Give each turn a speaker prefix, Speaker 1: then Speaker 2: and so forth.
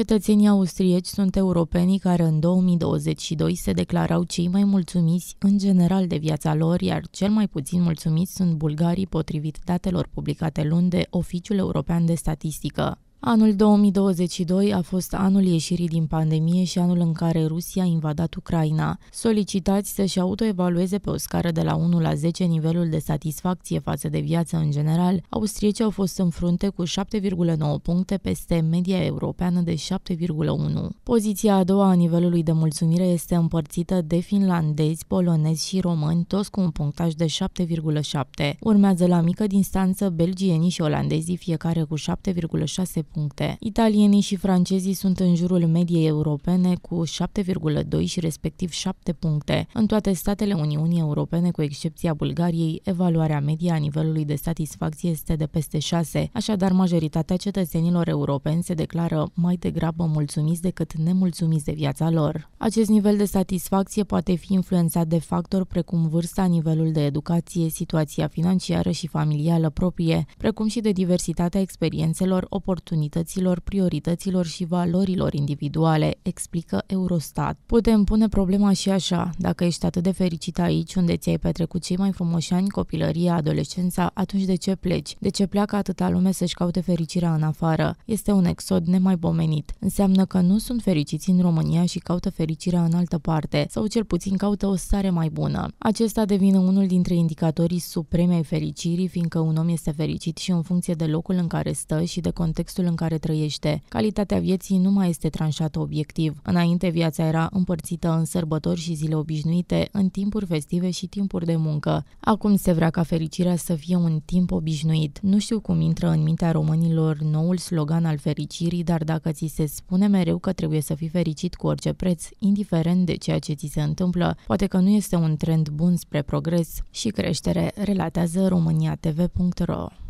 Speaker 1: Cetățenii austrieci sunt europenii care în 2022 se declarau cei mai mulțumiți în general de viața lor, iar cel mai puțin mulțumiți sunt bulgarii potrivit datelor publicate luni de Oficiul European de Statistică. Anul 2022 a fost anul ieșirii din pandemie și anul în care Rusia a invadat Ucraina. Solicitați să-și autoevalueze pe o scară de la 1 la 10 nivelul de satisfacție față de viață în general, austriecii au fost în frunte cu 7,9 puncte peste media europeană de 7,1. Poziția a doua a nivelului de mulțumire este împărțită de finlandezi, polonezi și români, toți cu un punctaj de 7,7. Urmează la mică distanță belgienii și olandezii, fiecare cu 7,6 puncte. Italienii și francezii sunt în jurul mediei europene cu 7,2 și respectiv 7 puncte. În toate statele Uniunii Europene, cu excepția Bulgariei, evaluarea media a nivelului de satisfacție este de peste 6, așadar majoritatea cetățenilor europeni se declară mai degrabă mulțumiți decât nemulțumiți de viața lor. Acest nivel de satisfacție poate fi influențat de factori precum vârsta, nivelul de educație, situația financiară și familială proprie, precum și de diversitatea experiențelor, oportunităților oportunităților, priorităților și valorilor individuale, explică Eurostat. Putem pune problema și așa. Dacă ești atât de fericit aici, unde ți-ai petrecut cei mai frumoși ani, copilăria, adolescența, atunci de ce pleci? De ce pleacă atâta lume să-și caute fericirea în afară? Este un exod nemaipomenit. Înseamnă că nu sunt fericiți în România și caută fericirea în altă parte, sau cel puțin caută o stare mai bună. Acesta devine unul dintre indicatorii supreme ai fericirii, fiindcă un om este fericit și în funcție de locul în care stă și de contextul în care trăiește. Calitatea vieții nu mai este tranșată obiectiv. Înainte, viața era împărțită în sărbători și zile obișnuite, în timpuri festive și timpuri de muncă. Acum se vrea ca fericirea să fie un timp obișnuit. Nu știu cum intră în mintea românilor noul slogan al fericirii, dar dacă ți se spune mereu că trebuie să fii fericit cu orice preț, indiferent de ceea ce ți se întâmplă, poate că nu este un trend bun spre progres și creștere, relatează TV.ro.